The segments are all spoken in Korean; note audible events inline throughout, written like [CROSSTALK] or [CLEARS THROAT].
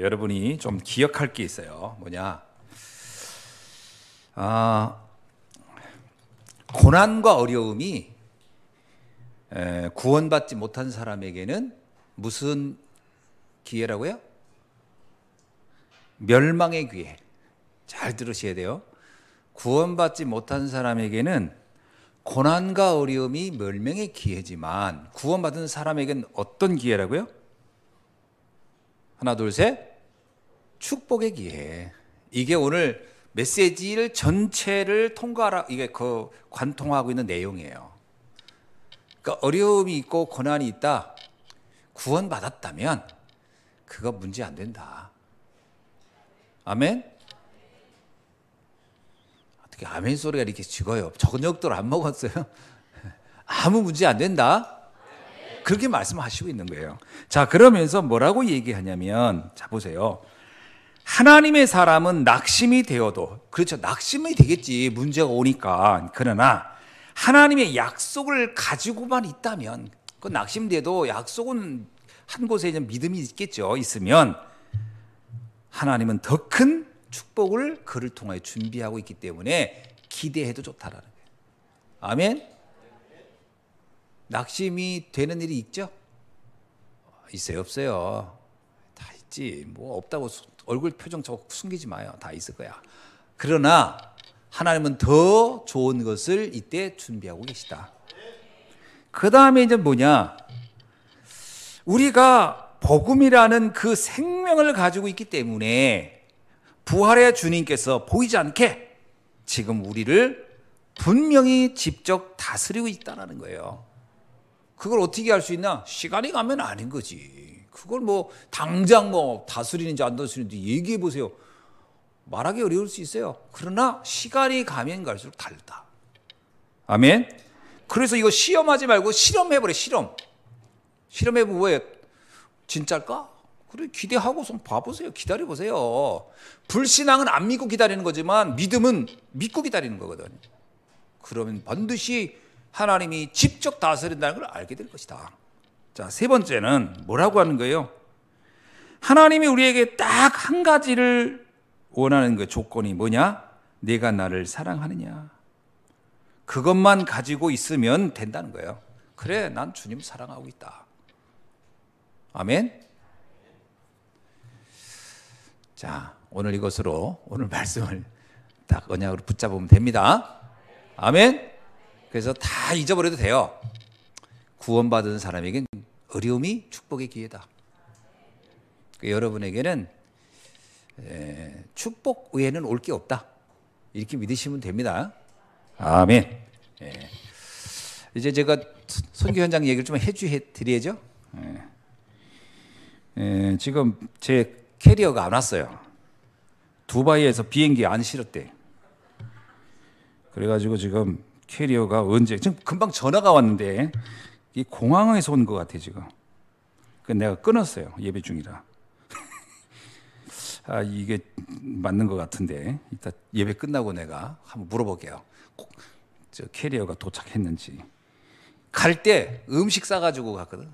여러분이 좀 기억할 게 있어요. 뭐냐? 아, 고난과 어려움이 구원받지 못한 사람에게는 무슨 기회라고요? 멸망의 기회. 잘 들으셔야 돼요. 구원받지 못한 사람에게는 고난과 어려움이 멸명의 기회지만 구원받은 사람에겐 어떤 기회라고요? 하나 둘 셋. 축복의 기회. 이게 오늘 메시지를 전체를 통과라 하 이게 그 관통하고 있는 내용이에요. 그러니까 어려움이 있고 고난이 있다. 구원받았다면 그거 문제 안 된다. 아멘. 어떻게 아멘 소리가 이렇게 죽어요? 저녁도 안 먹었어요. [LAUGHS] 아무 문제 안 된다. 그렇게 말씀하시고 있는 거예요. 자, 그러면서 뭐라고 얘기하냐면 자 보세요. 하나님의 사람은 낙심이 되어도 그렇죠. 낙심이 되겠지. 문제가 오니까. 그러나 하나님의 약속을 가지고만 있다면 그 낙심돼도 약속은 한 곳에 좀 믿음이 있겠죠. 있으면 하나님은 더 큰 축복을 그를 통하여 준비하고 있기 때문에 기대해도 좋다라는 거예요. 아멘. 낙심이 되는 일이 있죠? 있어요, 없어요? 있지. 뭐 없다고 얼굴 표정 저 숨기지 마요. 다 있을 거야. 그러나 하나님은 더 좋은 것을 이때 준비하고 계시다. 그 다음에 이제 뭐냐? 우리가 복음이라는 그 생명을 가지고 있기 때문에 부활의 주님께서 보이지 않게 지금 우리를 분명히 직접 다스리고 있다라는 거예요. 그걸 어떻게 할 수 있나? 시간이 가면 아닌 거지. 그걸 뭐 당장 뭐 다스리는지 안 다스리는지 얘기해 보세요. 말하기 어려울 수 있어요. 그러나 시간이 가면 갈수록 다르다. 아멘. 그래서 이거 시험하지 말고 실험해버려, 실험. 실험해보면 왜? 진짜일까? 그래, 기대하고 좀 봐보세요. 기다려보세요. 불신앙은 안 믿고 기다리는 거지만 믿음은 믿고 기다리는 거거든. 그러면 반드시 하나님이 직접 다스린다는 걸 알게 될 것이다. 자, 세 번째는 뭐라고 하는 거예요? 하나님이 우리에게 딱 한 가지를 원하는 그 조건이 뭐냐? 내가 나를 사랑하느냐. 그것만 가지고 있으면 된다는 거예요. 그래, 난 주님 사랑하고 있다. 아멘. 자, 오늘 이것으로 오늘 [LAUGHS] 말씀을 딱 언약으로 붙잡으면 됩니다. 아멘. 그래서 다 잊어버려도 돼요. 구원받은 사람에게는 어려움이 축복의 기회다. 그러니까 여러분에게는 에, 축복 외에는 올 게 없다. 이렇게 믿으시면 됩니다. 아멘. 예. 이제 제가 선교 현장 얘기를 좀 해주해 드려야죠. 예. 예, 지금 제 캐리어가 안 왔어요. 두바이에서 비행기 안 실었대. 그래가지고 지금 캐리어가 언제 지금 금방 전화가 왔는데 이공항에서온것 같아 지금. 그 내가 끊었어요 예배 중이라. [LAUGHS] 아 이게 맞는 것 같은데 이따 예배 끝나고 내가 한번 물어볼게요. 저 캐리어가 도착했는지. 갈 때 음식 싸가지고 갔거든.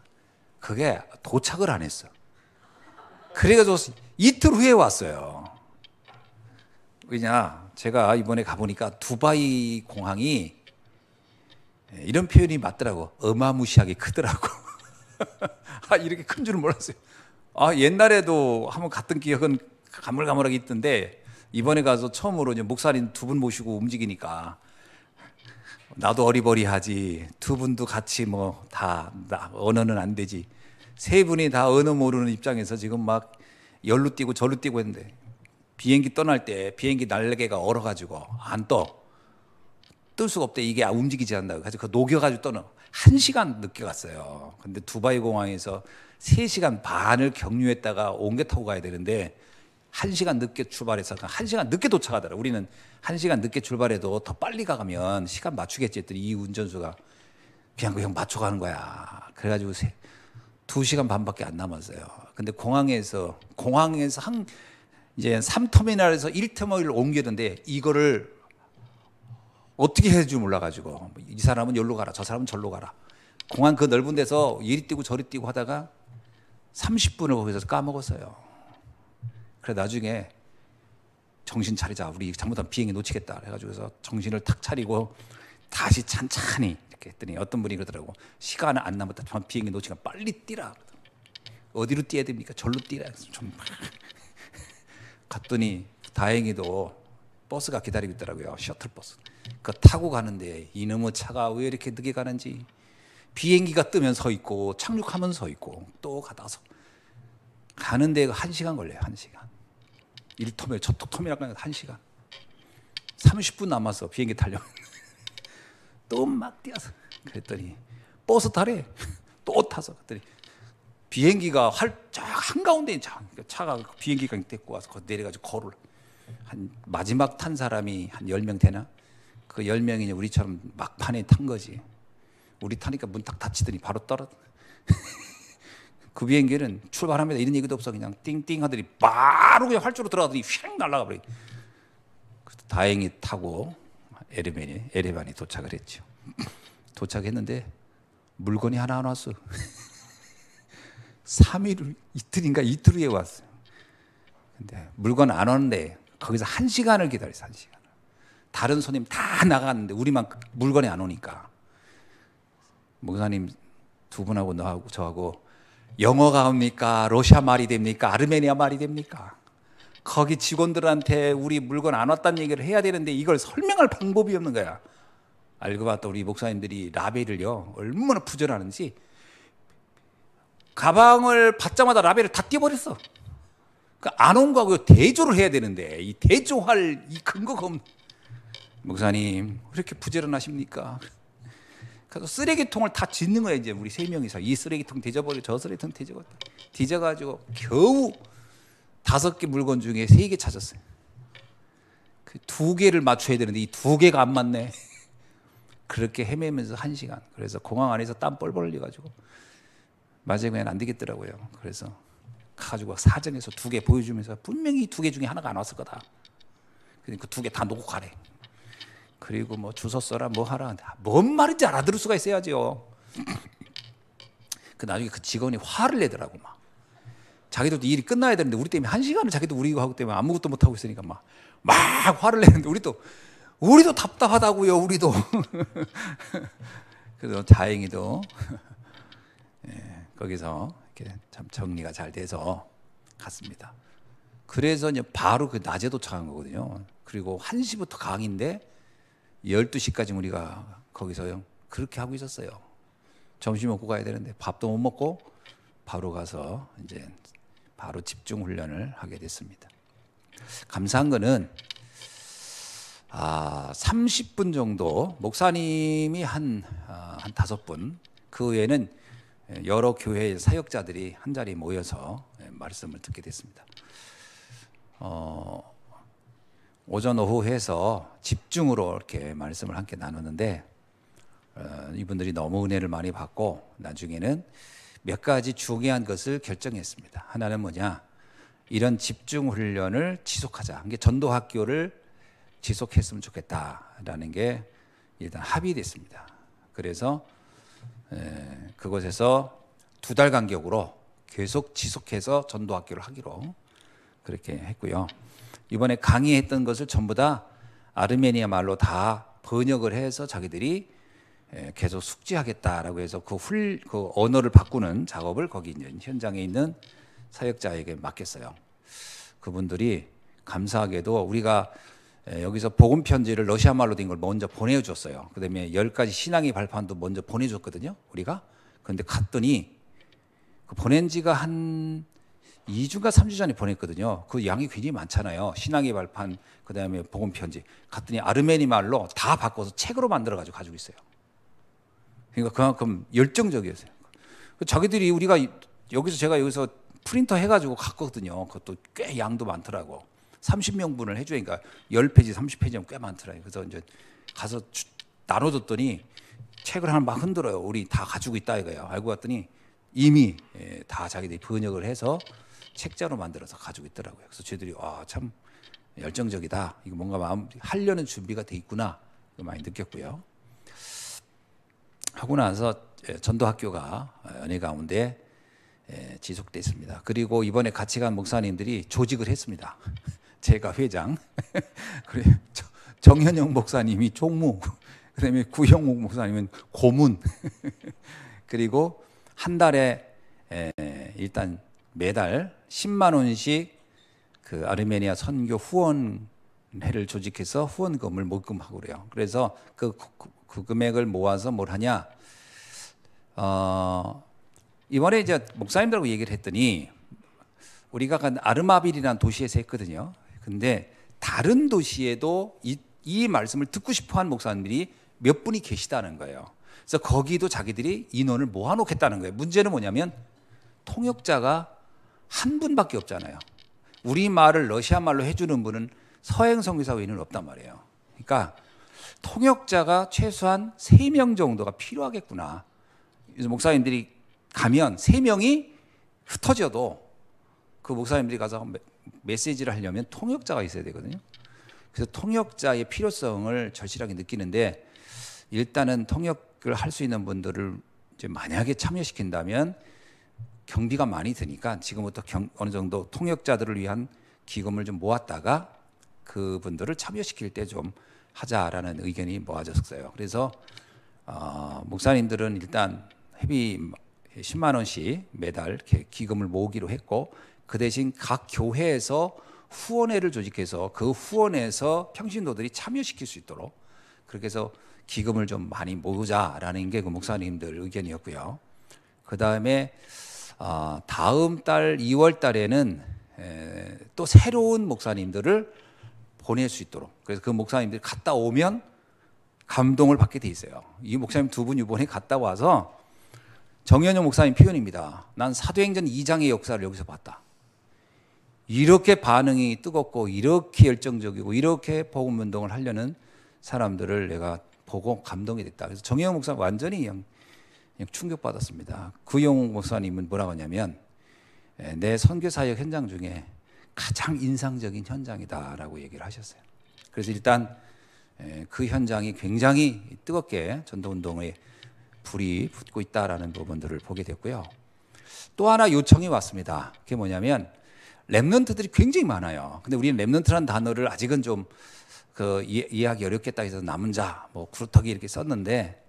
그게 도착을 안 했어. 그래가지고 이틀 후에 왔어요. 왜냐 제가 이번에 가보니까 두바이 공항이 예, 이런 표현이 맞더라고. 어마무시하게 크더라고. [LAUGHS] 아, 이렇게 큰 줄은 몰랐어요. 아, 옛날에도 한번 갔던 기억은 가물가물하게 있던데, 이번에 가서 처음으로 이제 목사님 두 분 모시고 움직이니까, 나도 어리버리하지. 두 분도 같이 뭐 다, 나, 언어는 안 되지. 세 분이 다 언어 모르는 입장에서 지금 막 열로 뛰고 절로 뛰고 했는데, 비행기 떠날 때 비행기 날개가 얼어가지고 안 떠. 뜰 수가 없대. 이게 아, 움직이지 않는다고. 그래서 그 녹여가지고 떠는 한 시간 늦게 갔어요. 근데 두바이 공항에서 3시간 반을 경유했다가 온 게 타고 가야 되는데 1시간 늦게 출발해서 1시간 늦게 도착하더라. 우리는 1시간 늦게 출발해도 더 빨리 가면 시간 맞추겠지 했더니 이 운전수가 그냥 그냥 맞춰가는 거야. 그래가지고 2시간 반밖에 안 남았어요. 근데 공항에서, 공항에서 한, 이제 3터미널에서 1터미널로 옮겼는데 이거를 어떻게 해야 될지 몰라가지고 이 사람은 열로 가라 저 사람은 절로 가라 공항 그 넓은 데서 이리 뛰고 저리 뛰고 하다가 30분을 거기서 까먹었어요. 그래 나중에 정신 차리자 우리 잘못하면 비행기 놓치겠다 해가지고서 정신을 탁 차리고 다시 찬찬히 이렇게 했더니 어떤 분이 그러더라고 시간은 안 남았다 전 비행기 놓치니까 빨리 뛰라 어디로 뛰어야 됩니까 절로 뛰라 좀 [LAUGHS] 갔더니 다행히도 버스가 기다리고 있더라고요 셔틀버스 그 타고 가는데 이놈의 차가 왜 이렇게 늦게 가는지 비행기가 뜨면 서 있고 착륙하면 서 있고 또 가다서 가는데 한 시간 걸려요 한 시간 1터미널 저쪽 터미널 가는 한 시간 30분 남았어 비행기 타려고 [LAUGHS] 또 막 뛰어서 그랬더니 버스 타래 [LAUGHS] 또 타서 그랬더니 비행기가 활짝 한가운데 있는 차. 그 차가 비행기가 떼고 와서 내려가지고 걸을 한 마지막 탄 사람이 한 10명 되나? 그 10명이 우리처럼 막판에 탄 거지. 우리 타니까 문 딱 닫히더니 바로 떨어. [LAUGHS] 그 비행기는 출발합니다. 이런 얘기도 없어. 그냥 띵띵 하더니 바로 그냥 활주로 들어가더니 휙 날아가 버려. 다행히 타고 에르메니, 에르반이 도착을 했죠. [CLEARS THROAT] 도착했는데 물건이 하나 안 왔어. 3일, [LAUGHS] 이틀인가 이틀 후에 왔어요. 근데 물건 안 왔는데 거기서 한 시간을 기다렸어, 한 시간. 다른 손님 다 나갔는데 우리만 그 물건이 안 오니까 목사님 두 분하고 너하고 저하고 영어가 옵니까 러시아 말이 됩니까? 아르메니아 말이 됩니까? 거기 직원들한테 우리 물건 안 왔다는 얘기를 해야 되는데 이걸 설명할 방법이 없는 거야. 알고 봤다 우리 목사님들이 라벨을요 얼마나 부전하는지 가방을 받자마자 라벨을 다 떼버렸어. 그러니까 안온 거하고 대조를 해야 되는데 이 대조할 이 근거가 없는. 목사님 그렇게 부지런하십니까? 그래서 쓰레기통을 다 짓는 거야 이제 우리 세 명이서 이 쓰레기통 뒤져버려 저 쓰레기통 뒤져 뒤져가지고 겨우 다섯 개 물건 중에 세 개 찾았어요. 그 두 개를 맞춰야 되는데 이 두 개가 안 맞네. [LAUGHS] 그렇게 헤매면서 한 시간. 그래서 공항 안에서 땀 뻘뻘 흘려가지고 마지막엔 안 되겠더라고요. 그래서 가지고 사정에서 두 개 보여주면서 분명히 두 개 중에 하나가 안 왔을 거다. 그러니까 두개 다 놓고 가래. 그리고 뭐 주소 써라 뭐 하라 뭔 말인지 알아들을 수가 있어야지요. 그 나중에 그 직원이 화를 내더라고 막. 자기들도 일이 끝나야 되는데 우리 때문에 한 시간을 자기도 우리가 하고 때문에 아무것도 못 하고 있으니까 막 막 화를 내는데 우리도 우리도 답답하다고요 우리도. [LAUGHS] 그래서 다행히도 [LAUGHS] 예, 거기서 이렇게 참 정리가 잘 돼서 갔습니다. 그래서 이제 바로 그 낮에 도착한 거거든요. 그리고 1시부터 강인데 12시까지 우리가 거기서요. 그렇게 하고 있었어요. 점심 먹고 가야 되는데 밥도 못 먹고 바로 가서 이제 바로 집중 훈련을 하게 됐습니다. 감사한 거는 아, 30분 정도 목사님이 한한 아, 한 5분 그 외에는 여러 교회 사역자들이 한자리 모여서 예, 말씀을 듣게 됐습니다. 어, 오전 오후 해서 집중으로 이렇게 말씀을 함께 나누는데 어, 이분들이 너무 은혜를 많이 받고 나중에는 몇 가지 중요한 것을 결정했습니다. 하나는 뭐냐? 이런 집중 훈련을 지속하자. 이게 전도 학교를 지속했으면 좋겠다라는 게 일단 합의됐습니다. 그래서 그곳에서 두 달 간격으로 계속 지속해서 전도 학교를 하기로 그렇게 했고요. 이번에 강의했던 것을 전부 다 아르메니아 말로 다 번역을 해서 자기들이 계속 숙지하겠다라고 해서 그, 훌, 그 언어를 바꾸는 작업을 거기 있는 현장에 있는 사역자에게 맡겼어요. 그분들이 감사하게도 우리가 여기서 복음 편지를 러시아 말로 된 걸 먼저 보내줬어요. 그다음에 열 가지 신앙의 발판도 먼저 보내줬거든요. 우리가 그런데 갔더니 그 보낸 지가 한 2주가 3주 전에 보냈거든요. 그 양이 굉장히 많잖아요. 신앙의 발판, 그 다음에 복음 편지. 갔더니 아르메니 말로 다 바꿔서 책으로 만들어가지고 가지고 있어요. 그러니까 그만큼 열정적이었어요. 그 자기들이 우리가 여기서 제가 여기서 프린터 해가지고 갔거든요. 그것도 꽤 양도 많더라고. 30명분을 해주니까 그러니까 10페이지, 30페이지면 꽤 많더라고요. 그래서 이제 가서 주, 나눠줬더니 책을 하나 막 흔들어요. 우리 다 가지고 있다 이거예요. 알고 봤더니 이미 예, 다 자기들이 번역을 해서 책자로 만들어서 가지고 있더라고요. 그래서 저희들이 아, 참 열정적이다. 이거 뭔가 마음 하려는 준비가 돼 있구나. 많이 느꼈고요. 하고 나서 예, 전도학교가 어, 연예 가운데 예, 지속돼 있습니다. 그리고 이번에 같이 간 목사님들이 조직을 했습니다. [LAUGHS] 제가 회장, [LAUGHS] 그리고 정현영 목사님이 총무, [LAUGHS] 그다음에 구형욱 목사님은 고문, 그리고 한 달에 일단 매달 10만 원씩 그 아르메니아 선교 후원회를 조직해서 후원금을 모금하고 그래요. 그래서 그, 그, 금액을 모아서 뭘 하냐? 어, 이번에 이제 목사님들하고 얘기를 했더니 우리가 간 아르마빌이라는 도시에서 했거든요. 근데 다른 도시에도 이, 이 말씀을 듣고 싶어 한 목사님들이 몇 분이 계시다는 거예요. 그래서 거기도 자기들이 인원을 모아놓겠다는 거예요. 문제는 뭐냐면 통역자가 한 분밖에 없잖아요. 우리 말을 러시아 말로 해주는 분은 서행 성교사 외에는 없단 말이에요. 그러니까 통역자가 최소한 3명 정도가 필요하겠구나. 그래서 목사님들이 가면 3명이 흩어져도 그 목사님들이 가서 메시지를 하려면 통역자가 있어야 되거든요. 그래서 통역자의 필요성을 절실하게 느끼는데 일단은 통역을 할 수 있는 분들을 이제 만약에 참여시킨다면 경비가 많이 드니까 지금부터 경, 어느 정도 통역자들을 위한 기금을 좀 모았다가 그분들을 참여시킬 때 좀 하자라는 의견이 모아졌어요. 그래서 어, 목사님들은 일단 회비 10만 원씩 매달 기금을 모으기로 했고 그 대신 각 교회에서 후원회를 조직해서 그 후원회에서 평신도들이 참여시킬 수 있도록 그렇게 해서 기금을 좀 많이 모으자라는 게 그 목사님들 의견이었고요. 그 다음에 어, 다음 달 2월 달에는 에, 또 새로운 목사님들을 보낼 수 있도록 그래서 그 목사님들 이 갔다 오면 감동을 받게 돼 있어요. 이 목사님 두분 이번에 갔다 와서 정현용 목사님 표현입니다. 난 사도행전 2장의 역사를 여기서 봤다. 이렇게 반응이 뜨겁고 이렇게 열정적이고 이렇게 복음 운동을 하려는 사람들을 내가 보고 감동이 됐다. 그래서 정현용 목사 완전히 충격받았습니다. 구용 그 목사님은 뭐라고 하냐면 예, 내 선교 사역 현장 중에 가장 인상적인 현장이다라고 얘기를 하셨어요. 그래서 일단 예, 그 현장이 굉장히 뜨겁게 전도 운동에 불이 붙고 있다라는 부분들을 보게 됐고요. 또 하나 요청이 왔습니다. 그게 뭐냐면 랩런트들이 굉장히 많아요. 근데 우리는 랩런트란 단어를 아직은 좀그 이해하기 어렵겠다 해서 남은 자, 뭐 구루터기 이렇게 썼는데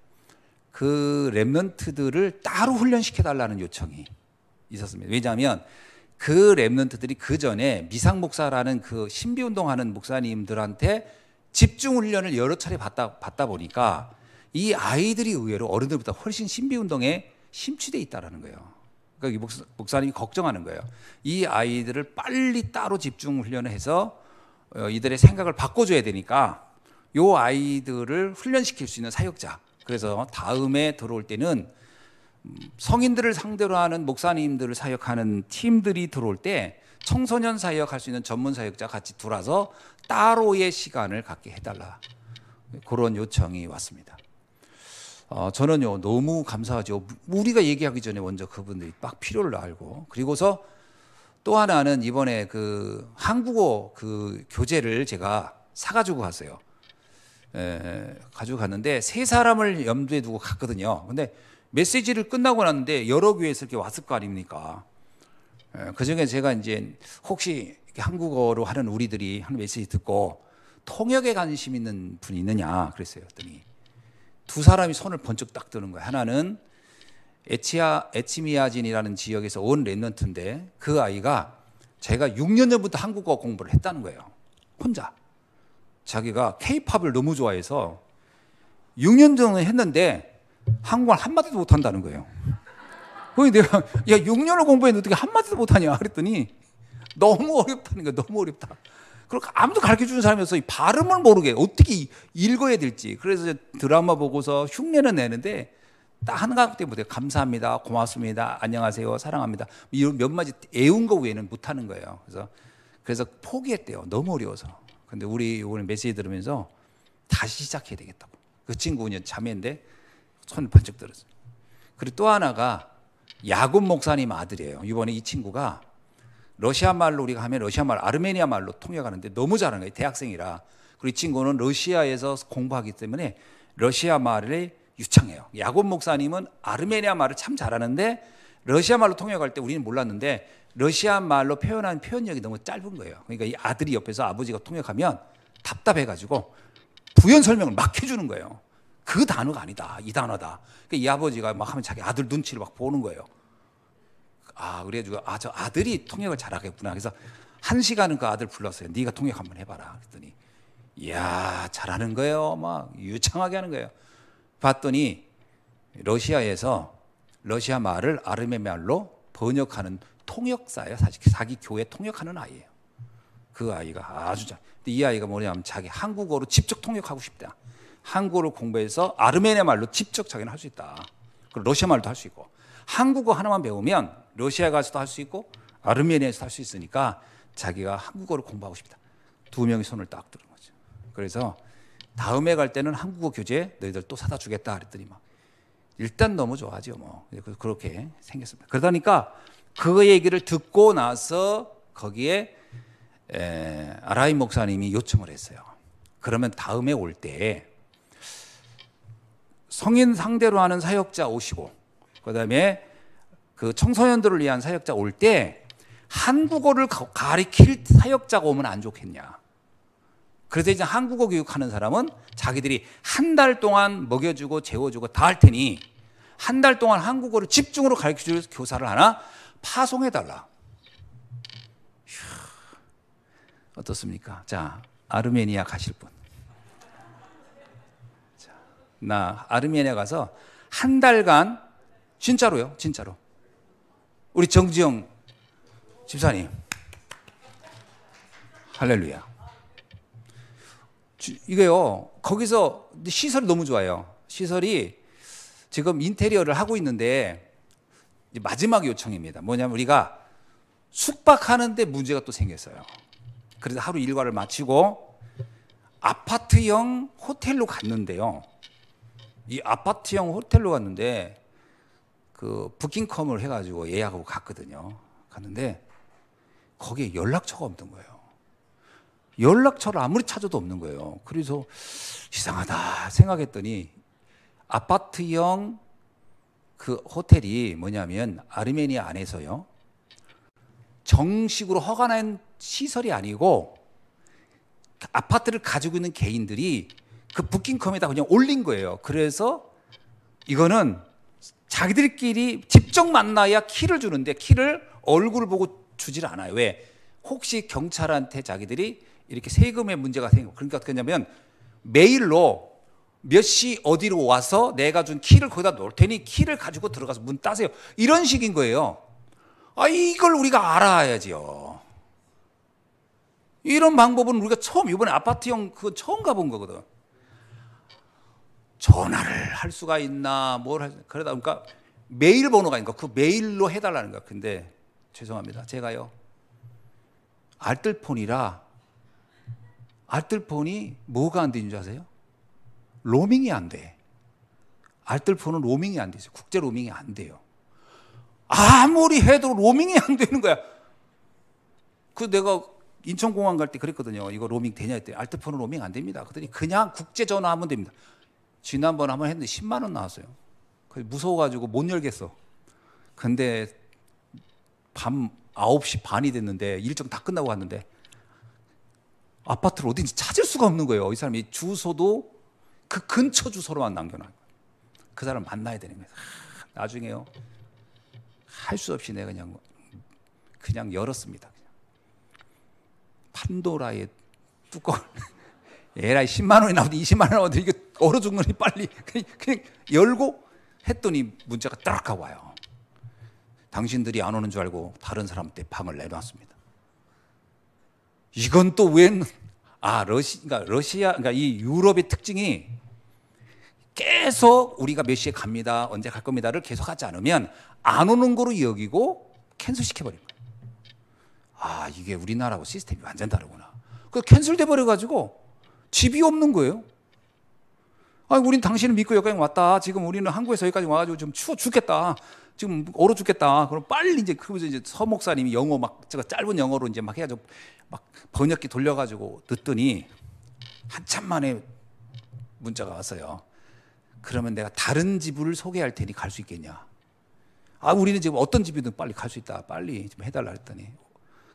그 랩런트들을 따로 훈련시켜 달라는 요청이 있었습니다. 왜냐하면 그 랩런트들이 그 전에 미상 목사라는 그 신비 운동하는 목사님들한테 집중 훈련을 여러 차례 받다 받다 보니까 이 아이들이 의외로 어른들보다 훨씬 신비 운동에 심취돼 있다라는 거예요. 그러니까 목사, 목사님이 걱정하는 거예요. 이 아이들을 빨리 따로 집중 훈련을 해서 어, 이들의 생각을 바꿔줘야 되니까 요 아이들을 훈련시킬 수 있는 사역자 그래서 다음에 들어올 때는 성인들을 상대로 하는 목사님들을 사역하는 팀들이 들어올 때 청소년 사역할 수 있는 전문 사역자 같이 돌아서 따로의 시간을 갖게 해달라 그런 요청이 왔습니다. 어, 저는요 너무 감사하죠. 우리가 얘기하기 전에 먼저 그분들이 막 필요를 알고 그리고서 또 하나는 이번에 그 한국어 그 교재를 제가 사가지고 갔어요. 가지고갔는데세 사람을 염두에 두고 갔거든요. 근데 메시지를 끝나고 났는데 여러 교회에서 이렇게 왔을 거 아닙니까? 그 중에 제가 이제 혹시 한국어로 하는 우리들이 한 메시지 듣고 통역에 관심 있는 분이 있느냐 그랬어요. 그랬더니 두 사람이 손을 번쩍 딱 드는 거예요. 하나는 에치아 에치미아진이라는 지역에서 온 랜넌트인데 그 아이가 제가 6년 전부터 한국어 공부를 했다는 거예요. 혼자. 자기가 케이팝을 너무 좋아해서 6년 전에 했는데 한국말 한마디도 못한다는 거예요. 그래 내가 야 6년을 공부했는데 어떻게 한마디도 못하냐 그랬더니 너무 어렵다는 거야 너무 어렵다. 그러니 아무도 가르쳐주는 사람이어서 발음을 모르게 어떻게 읽어야 될지 그래서 드라마 보고서 흉내는 내는데 딱 한가닥 때문에 감사합니다 고맙습니다 안녕하세요 사랑합니다 이런 몇 마디 애운 거 외에는 못하는 거예요. 그래서 그래서 포기했대요 너무 어려워서. 근데 우리 오늘 메시지 들으면서 다시 시작해야 되겠다고. 그 친구는 자매인데 손을 번쩍 들었어요. 그리고 또 하나가 야곱 목사님 아들이에요. 이번에 이 친구가 러시아 말로 우리가 하면 러시아 말, 아르메니아 말로 통역하는데 너무 잘하는 거예요. 대학생이라. 그리고 이 친구는 러시아에서 공부하기 때문에 러시아 말을 유창해요. 야곱 목사님은 아르메니아 말을 참 잘하는데 러시아 말로 통역할 때 우리는 몰랐는데 러시아 말로 표현한 표현력이 너무 짧은 거예요. 그러니까 이 아들이 옆에서 아버지가 통역하면 답답해가지고 부연 설명을 막 해주는 거예요. 그 단어가 아니다. 이 단어다. 그러니까 이 아버지가 막 하면 자기 아들 눈치를 막 보는 거예요. 아, 그래가지고, 아, 저 아들이 통역을 잘하겠구나. 그래서 한 시간은 그 아들 불렀어요. 네가 통역 한번 해봐라. 그랬더니, 이야, 잘하는 거예요. 막 유창하게 하는 거예요. 봤더니 러시아에서 러시아 말을 아르메 말로 번역하는 통역사예요. 사실 자기 교회 통역하는 아이예요. 그 아이가 아주 잘. 근데 이 아이가 뭐냐면 자기 한국어로 직접 통역하고 싶다. 한국어를 공부해서 아르메니아 말로 직접 자기는 할 수 있다. 그리고 러시아 말도 할 수 있고 한국어 하나만 배우면 러시아 가서도 할 수 있고 아르메니아에서도 할수 있으니까 자기가 한국어를 공부하고 싶다. 두 명이 손을 딱 들은 거죠. 그래서 다음에 갈 때는 한국어 교재 너희들 또 사다 주겠다 그랬더니 막 일단 너무 좋아하죠 뭐 그렇게 생겼습니다. 그러다니까 그 얘기를 듣고 나서 거기에 에, 아라이 목사님이 요청을 했어요. 그러면 다음에 올 때 성인 상대로 하는 사역자 오시고 그다음에 그 청소년들을 위한 사역자 올 때 한국어를 가리킬 사역자가 오면 안 좋겠냐. 그래서 이제 한국어 교육하는 사람은 자기들이 한 달 동안 먹여주고 재워주고 다 할 테니 한 달 동안 한국어를 집중으로 가르쳐줄 교사를 하나 파송해달라. 휴, 어떻습니까? 자, 아르메니아 가실 분. 자, 나 아르메니아 가서 한 달간, 진짜로요, 진짜로. 우리 정지영 집사님. 할렐루야. 이거요, 거기서 시설이 너무 좋아요. 시설이 지금 인테리어를 하고 있는데 마지막 요청입니다. 뭐냐면 우리가 숙박하는데 문제가 또 생겼어요. 그래서 하루 일과를 마치고 아파트형 호텔로 갔는데요. 이 아파트형 호텔로 갔는데 그 부킹컴을 해가지고 예약하고 갔거든요. 갔는데 거기에 연락처가 없는 거예요. 연락처를 아무리 찾아도 없는 거예요. 그래서 이상하다 생각했더니 아파트형 그 호텔이 뭐냐면 아르메니아 안에서요. 정식으로 허가난 시설이 아니고 아파트를 가지고 있는 개인들이 그 부킹컴에다 그냥 올린 거예요. 그래서 이거는 자기들끼리 직접 만나야 키를 주는데 키를 얼굴을 보고 주질 않아요. 왜? 혹시 경찰한테 자기들이 이렇게 세금의 문제가 생기고 그러니까 어떻게 냐면 메일로 몇시 어디로 와서 내가 준 키를 거기다 놓을 테니 키를 가지고 들어가서 문 따세요. 이런 식인 거예요. 아, 이걸 우리가 알아야지요. 이런 방법은 우리가 처음, 이번에 아파트형 그 처음 가본 거거든. 전화를 할 수가 있나, 뭘 할, 그러다 보니까 메일 번호가 있는 거, 그 메일로 해달라는 거. 야 근데 죄송합니다. 제가요. 알뜰폰이라 알뜰폰이 뭐가 안 되는 줄 아세요? 로밍이 안 돼. 알뜰폰은 로밍이 안 되죠. 국제 로밍이 안 돼요. 아무리 해도 로밍이 안 되는 거야. 그 내가 인천공항 갈 때 그랬거든요. 이거 로밍 되냐 했더니 알뜰폰은 로밍 안 됩니다. 그랬더니 그냥 국제 전화하면 됩니다. 지난번 한 번 했는데 10만 원 나왔어요. 무서워가지고 못 열겠어. 근데 밤 9시 반이 됐는데 일정 다 끝나고 왔는데 아파트를 어딘지 찾을 수가 없는 거예요. 이 사람이 주소도 그 근처 주소로만 남겨놔. 그 사람 만나야 되는 거예요. 하, 나중에요. 할 수 없이 내가 그냥 그냥 열었습니다. 그냥. 판도라의 뚜껑 [LAUGHS] 에라이 10만 원이 나오든 20만 원 나오든 이게 얼어 죽느니 빨리 그냥, 그냥 열고 했더니 문자가 따하고 와요. 당신들이 안 오는 줄 알고 다른 사람 때 방을 내놨습니다. 이건 또웬 아 러시 그러니까 러시아 그러니까 이 유럽의 특징이 계속 우리가 몇 시에 갑니다 언제 갈 겁니다를 계속 하지 않으면 안 오는 거로 여기고 캔슬 시켜버립니다아 이게 우리나라하고 시스템이 완전 다르구나. 그 캔슬돼 버려 가지고 집이 없는 거예요. 아, 우린 당신을 믿고 여기까지 왔다. 지금 우리는 한국에서 여기까지 와가지고 좀 추워 죽겠다. 지금 얼어 죽겠다. 그럼 빨리 이제 그러면서 이제 서목사님이 영어 막 제가 짧은 영어로 이제 막 해가지고 막 번역기 돌려가지고 듣더니 한참 만에 문자가 왔어요. 그러면 내가 다른 집을 소개할 테니 갈 수 있겠냐? 아, 우리는 지금 어떤 집이든 빨리 갈 수 있다. 빨리 좀 해달라 했더니.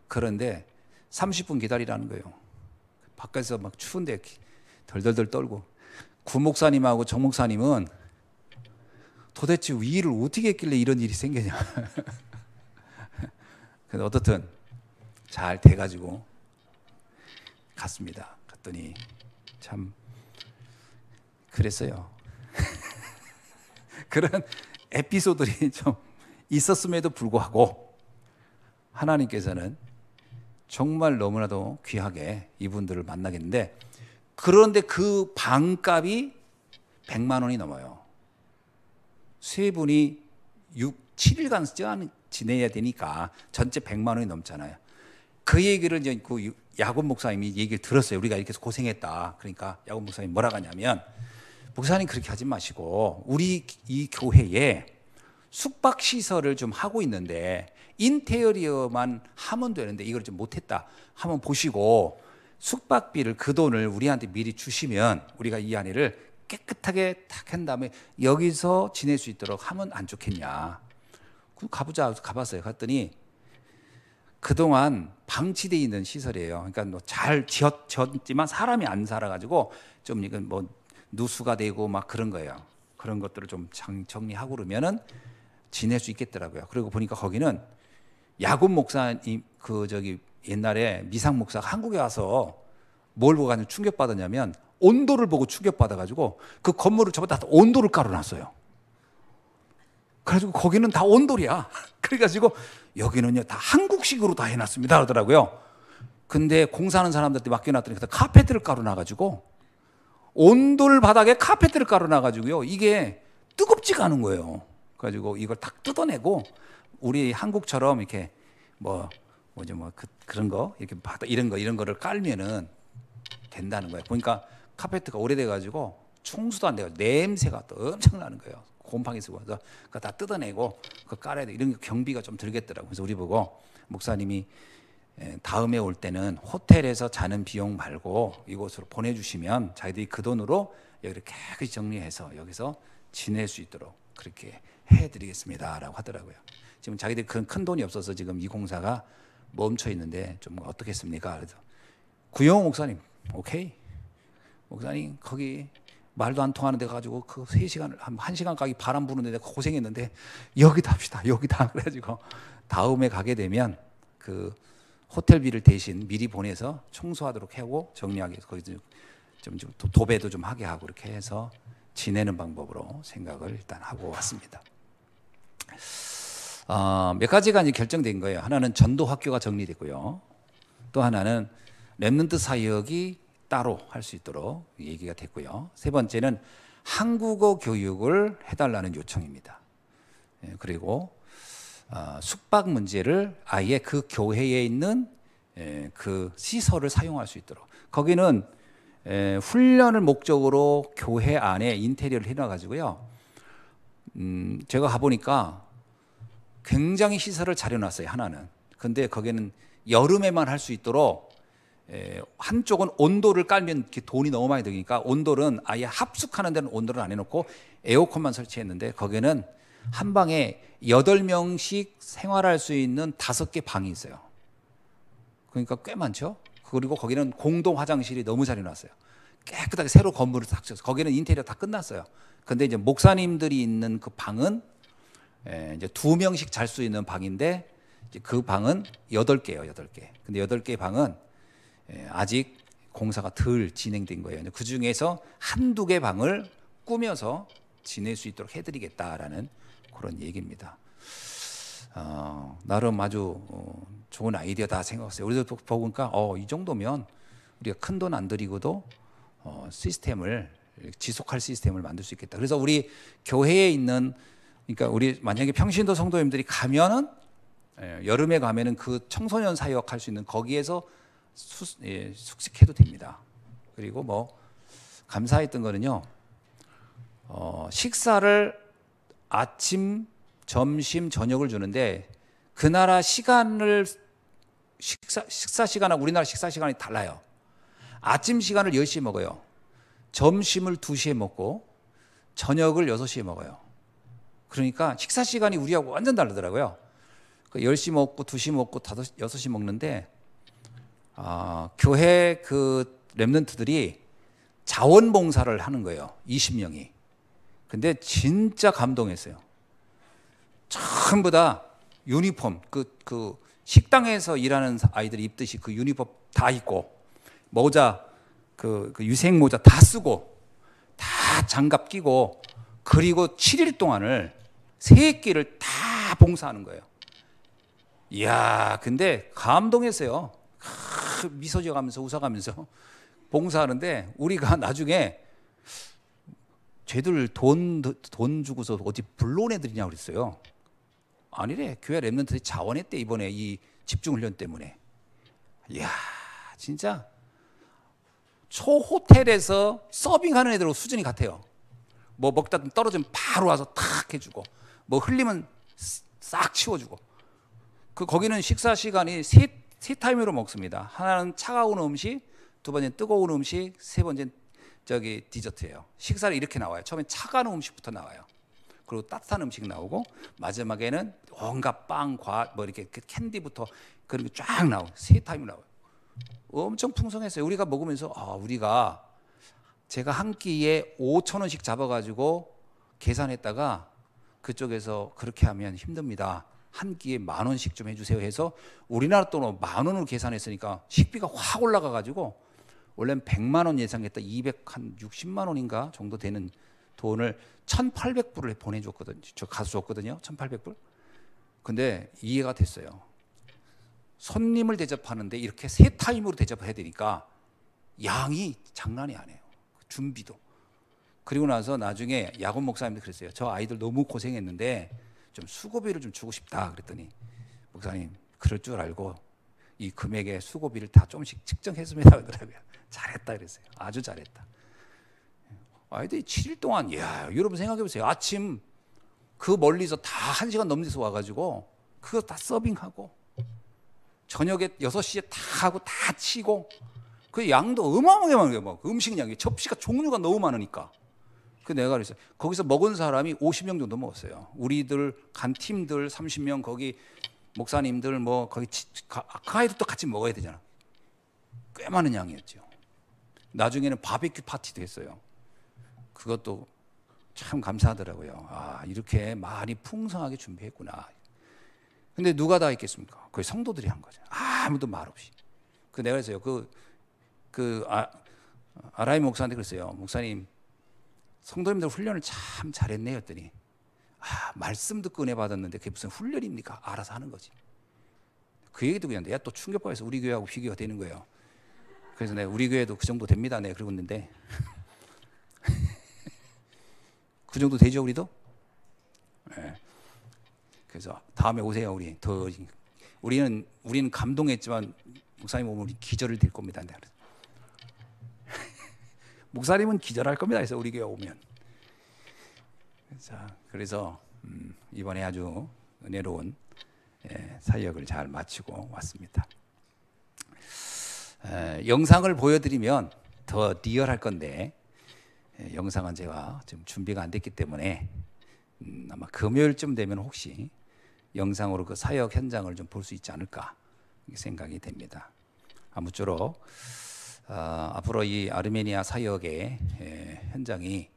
그런데 30분 기다리라는 거예요. 밖에서 막 추운데 덜덜덜 떨고. 구목사님하고 정목사님은 도대체 위를 어떻게 했길래 이런 일이 생기냐. [LAUGHS] 근데 어떻든 잘 돼가지고 갔습니다. 갔더니 참 그랬어요. [LAUGHS] 그런 에피소드들이 좀 있었음에도 불구하고 하나님께서는 정말 너무나도 귀하게 이분들을 만나겠는데 그런데 그 방값이 100만 원이 넘어요. 세 분이 6, 7일간 지내야 되니까 전체 100만 원이 넘잖아요. 그 얘기를 이제 그 야곱 목사님이 얘기를 들었어요. 우리가 이렇게 해서 고생했다. 그러니까 야곱 목사님이 뭐라고 하냐면 목사님 그렇게 하지 마시고 우리 이 교회에 숙박 시설을 좀 하고 있는데 인테리어만 하면 되는데 이걸 좀 못했다 하면 보시고 숙박비를 그 돈을 우리한테 미리 주시면 우리가 이 안에를 깨끗하게 탁 한 다음에 여기서 지낼 수 있도록 하면 안 좋겠냐. 그 가보자 가봤어요. 갔더니 그동안 방치돼 있는 시설이에요. 그러니까 뭐 잘 지었, 지만 사람이 안 살아가지고 좀 이건 뭐 누수가 되고 막 그런 거예요. 그런 것들을 좀 정리하고 그러면은 지낼 수 있겠더라고요. 그리고 보니까 거기는 야곱 목사님 그 저기 옛날에 미상 목사 한국에 와서 뭘 보고 충격받았냐면 온도를 보고 충격받아가지고 그 건물을 전부 다 온도를 깔아놨어요. 그래가지고 거기는 다 온돌이야. [LAUGHS] 그래가지고 여기는요 다 한국식으로 다 해놨습니다. 그더라고요 근데 공사하는 사람들한테 맡겨놨더니 그 카페트를 깔아놔가지고 온돌 바닥에 카페트를 깔아놔가지고요 이게 뜨겁지가 않은 거예요. 그래가지고 이걸 딱 뜯어내고 우리 한국처럼 이렇게 뭐 뭐지 뭐 그, 런 거, 이렇게 바다 이런 거 이런 거를 깔면은 된다는 거예요. 보니까 그러니까 카페트가 오래돼가지고 청소도 안 돼요. 냄새가 또 엄청나는 거예요. 곰팡이 쓰고 그래서 그거 다 뜯어내고 그 깔아야 돼. 이런 경비가 좀 들겠더라고. 요 그래서 우리 보고 목사님이 예, 다음에 올 때는 호텔에서 자는 비용 말고 이곳으로 보내주시면 자기들이 그 돈으로 여기를 깨끗이 정리해서 여기서 지낼 수 있도록 그렇게 해드리겠습니다라고 하더라고요. 지금 자기들 큰, 큰 돈이 없어서 지금 이 공사가 멈춰 있는데 좀 어떻겠습니까? 그래서 구영 목사님 오케이 목사님 거기 말도 안 통하는 데 가지고 그 세시간을한시간 가기 바람 부는데 내가 고생했는데 여기다 합시다. [LAUGHS] 여기다 그래 가지고 다음에 가게 되면 그 호텔비를 대신 미리 보내서 청소하도록 하고 정리하게 해서 거기서 좀, 좀 도배도 좀 하게 하고 이렇게 해서 지내는 방법으로 생각을 일단 하고 왔습니다. 어, 몇 가지가 이제 결정된 거예요. 하나는 전도 학교가 정리됐고요. 또 하나는 랩런트 사역이 따로 할 수 있도록 얘기가 됐고요. 세 번째는 한국어 교육을 해달라는 요청입니다. 예, 그리고 아, 숙박 문제를 아예 그 교회에 있는 예, 그 시설을 사용할 수 있도록 거기는 예, 훈련을 목적으로 교회 안에 인테리어를 해놔가지고요. 음, 제가 가보니까 굉장히 시설을 잘해놨어요, 하나는. 근데 거기는 여름에만 할 수 있도록 한쪽은 온도를 깔면 이렇게 돈이 너무 많이 드니까 온도는 아예 합숙하는 데는 온도를안 해놓고 에어컨만 설치했는데 거기는 한 방에 8명씩 생활할 수 있는 5개 방이 있어요. 그러니까 꽤 많죠? 그리고 거기는 공동 화장실이 너무 잘 해놨어요. 깨끗하게 새로 건물을 싹 지어서 거기는 인테리어 다 끝났어요. 근데 이제 목사님들이 있는 그 방은 이제 두 명씩 잘 수 있는 방인데 그 방은 8개예요, 8개. 근데 8개 방은 예, 아직 공사가 덜 진행된 거예요. 그 중에서 한두 개 방을 꾸며서 지낼 수 있도록 해드리겠다라는 그런 얘기입니다. 어, 나름 아주 어, 좋은 아이디어다 생각했어요. 우리도 보니까 어, 이 정도면 우리가 큰 돈 안 들이고도 어, 시스템을 지속할 시스템을 만들 수 있겠다. 그래서 우리 교회에 있는 그러니까 우리 만약에 평신도 성도님들이 가면은 예, 여름에 가면은 그 청소년 사역 할수 있는 거기에서 수, 예, 숙식해도 됩니다. 그리고 뭐 감사했던 거는요. 어, 식사를 아침, 점심, 저녁을 주는데 그 나라 시간을 식사, 식사 시간하고 우리나라 식사 시간이 달라요. 아침 시간을 10시에 먹어요. 점심을 2시에 먹고 저녁을 6시에 먹어요. 그러니까 식사 시간이 우리하고 완전 다르더라고요. 10시 그 먹고 2시 먹고 5시, 6시 먹는데 어, 교회 그 랩런트들이 자원봉사를 하는 거예요. 20명이. 근데 진짜 감동했어요. 전부 다 유니폼, 그, 그 식당에서 일하는 아이들이 입듯이 그 유니폼 다 입고, 모자, 그, 그 유생모자 다 쓰고, 다 장갑 끼고, 그리고 7일 동안을 세 끼를 다 봉사하는 거예요. 이야, 근데 감동했어요. 그 미소 지어가면서 웃어가면서 [LAUGHS] 봉사하는데 우리가 나중에 쟤들 돈, 돈 주고서 어디 불러내드리냐고 그랬어요. 아니래. 교회 랩런트들이 자원했대, 이번에 이 집중훈련 때문에. 이야, 진짜. 초호텔에서 서빙하는 애들하고 수준이 같아요. 뭐 먹다 떨어지면 바로 와서 탁 해주고, 뭐 흘리면 싹 치워주고. 그 거기는 식사 시간이 세 타임으로 먹습니다. 하나는 차가운 음식, 두 번째는 뜨거운 음식, 세 번째는 저기 디저트예요. 식사를 이렇게 나와요. 처음엔 차가운 음식부터 나와요. 그리고 따뜻한 음식 나오고 마지막에는 온갖 빵, 과, 뭐 이렇게 그 캔디부터 그런 게 쫙 나오. 세 타임이 나와요. 엄청 풍성했어요. 우리가 먹으면서 아, 우리가 제가 한 끼에 5천 원씩 잡아가지고 계산했다가 그쪽에서 그렇게 하면 힘듭니다. 한 끼에 만 원씩 좀 해주세요 해서 우리나라 돈으로 만 원으로 계산했으니까 식비가 확 올라가가지고 원래는 백만원 예상했다 이백한 육십만 원인가 정도 되는 돈을 천팔백 불을 보내줬거든요. 저 가수 줬거든요. 천팔백 불 근데 이해가 됐어요. 손님을 대접하는데 이렇게 세 타임으로 대접해야 되니까 양이 장난이 아니에요. 그 준비도. 그리고 나서 나중에 야곱 목사님도 그랬어요. 저 아이들 너무 고생했는데 좀 수고비를 좀 주고 싶다 그랬더니 목사님 그럴 줄 알고 이 금액의 수고비를 다 조금씩 측정했습니다 그러더라고요. [LAUGHS] 잘했다 그랬어요. 아주 잘했다. 아이들이 7일 동안 야 여러분 생각해 보세요. 아침 그 멀리서 다 1시간 넘는 서 와가지고 그거 다 서빙하고 저녁에 6시에 다 하고 다 치고 그 양도 어마어마하게 많아요. 막 뭐 음식 양이 접시가 종류가 너무 많으니까 그 내가 그랬어요. 거기서 먹은 사람이 50명 정도 먹었어요. 우리들 간 팀들 30명 거기 목사님들 뭐 거기 카이도또 같이 먹어야 되잖아. 꽤 많은 양이었죠. 나중에는 바베큐 파티도 했어요. 그것도 참 감사하더라고요. 아, 이렇게 많이 풍성하게 준비했구나. 근데 누가 다 했겠습니까? 그 성도들이 한 거죠. 아무도 말 없이. 그 내가 그랬어요. 그, 그, 아, 아라이 목사한테 그랬어요. 목사님, 성도님들 훈련을 참 잘했네 했더니 아 말씀 듣고 은혜 받았는데 그게 무슨 훈련입니까? 알아서 하는 거지. 그 얘기 듣고 있 내가 또 충격받아서 우리 교회하고 비교가 되는 거예요. 그래서 내가 우리 교회도 그 정도 됩니다. 네 그러고 있는데 [LAUGHS] 그 정도 되죠 우리도? 네. 그래서 다음에 오세요 우리 더 우리는 우리는 감동했지만 목사님 오면 우리 기절을 될 겁니다. 네. 목사님은 기절할 겁니다. 그래서 우리 교회 오면. 자, 그래서 음, 이번에 아주 은혜로운 예, 사역을 잘 마치고 왔습니다. 에, 영상을 보여드리면 더 리얼할 건데 에, 예, 영상은 제가 지금 준비가 안 됐기 때문에 음, 아마 금요일쯤 되면 혹시 영상으로 그 사역 현장을 좀 볼 수 있지 않을까 생각이 됩니다. 아무쪼록. 아, 앞으로 이 아르메니아 사역의 예, 현장이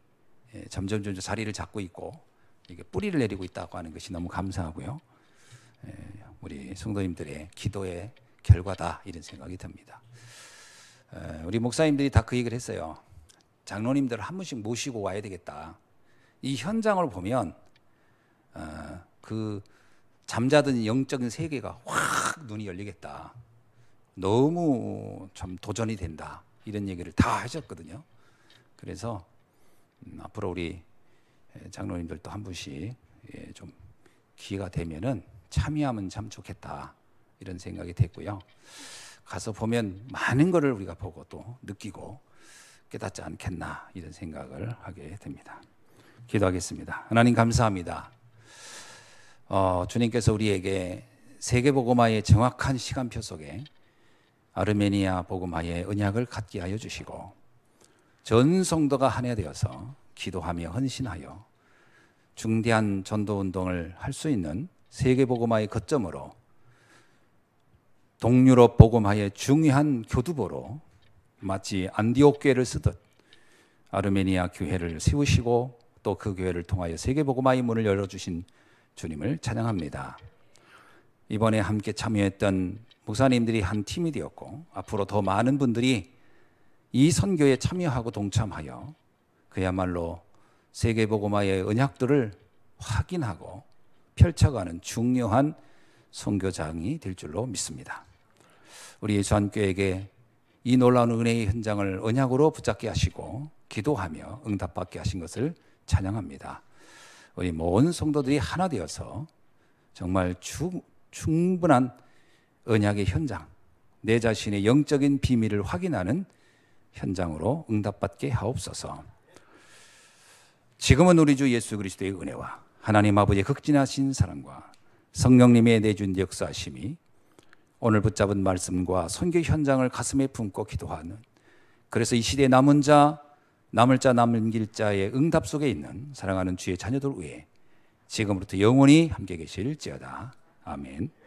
예, 점점 점점 자리를 잡고 있고 이게 뿌리를 내리고 있다고 하는 것이 너무 감사하고요. 예, 우리 성도님들의 기도의 결과다 이런 생각이 듭니다. 예, 우리 목사님들이 다 그 얘기를 했어요. 장로님들 한 분씩 모시고 와야 되겠다. 이 현장을 보면 아, 그 잠자던 영적인 세계가 확 눈이 열리겠다. 너무 참 도전이 된다. 이런 얘기를 다 하셨거든요. 그래서 음, 앞으로 우리 장로님들도 한 분씩 예, 좀 기회가 되면은 참여하면 참 좋겠다. 이런 생각이 됐고요. 가서 보면 많은 것을 우리가 보고 또 느끼고 깨닫지 않겠나 이런 생각을 하게 됩니다. 기도하겠습니다. 하나님 감사합니다. 어, 주님께서 우리에게 세계보고마의 정확한 시간표 속에 아르메니아 복음화의 은약을 갖게 하여 주시고 전 성도가 한해 되어서 기도하며 헌신하여 중대한 전도 운동을 할 수 있는 세계 복음화의 거점으로 동유럽 복음화의 중요한 교두보로 마치 안디옥 교회를 쓰듯 아르메니아 교회를 세우시고 또 그 교회를 통하여 세계 복음화의 문을 열어 주신 주님을 찬양합니다. 이번에 함께 참여했던 목사님들이 한 팀이 되었고 앞으로 더 많은 분들이 이 선교에 참여하고 동참하여 그야말로 세계보고마의 언약들을 확인하고 펼쳐가는 중요한 선교장이 될 줄로 믿습니다. 우리 예 한교에게 이 놀라운 은혜의 현장을 언약으로 붙잡게 하시고 기도하며 응답받게 하신 것을 찬양합니다. 우리 모든 성도들이 하나 되어서 정말 충분한 언약의 현장, 내 자신의 영적인 비밀을 확인하는 현장으로 응답받게 하옵소서. 지금은 우리 주 예수 그리스도의 은혜와 하나님 아버지의 극진하신 사랑과 성령님의 내준 역사심이 오늘 붙잡은 말씀과 선교 현장을 가슴에 품고 기도하는 그래서 이시대 남은 자, 남을 자, 남길 자의 응답 속에 있는 사랑하는 주의 자녀들 위해 지금부터 영원히 함께 계실지어다. 아멘.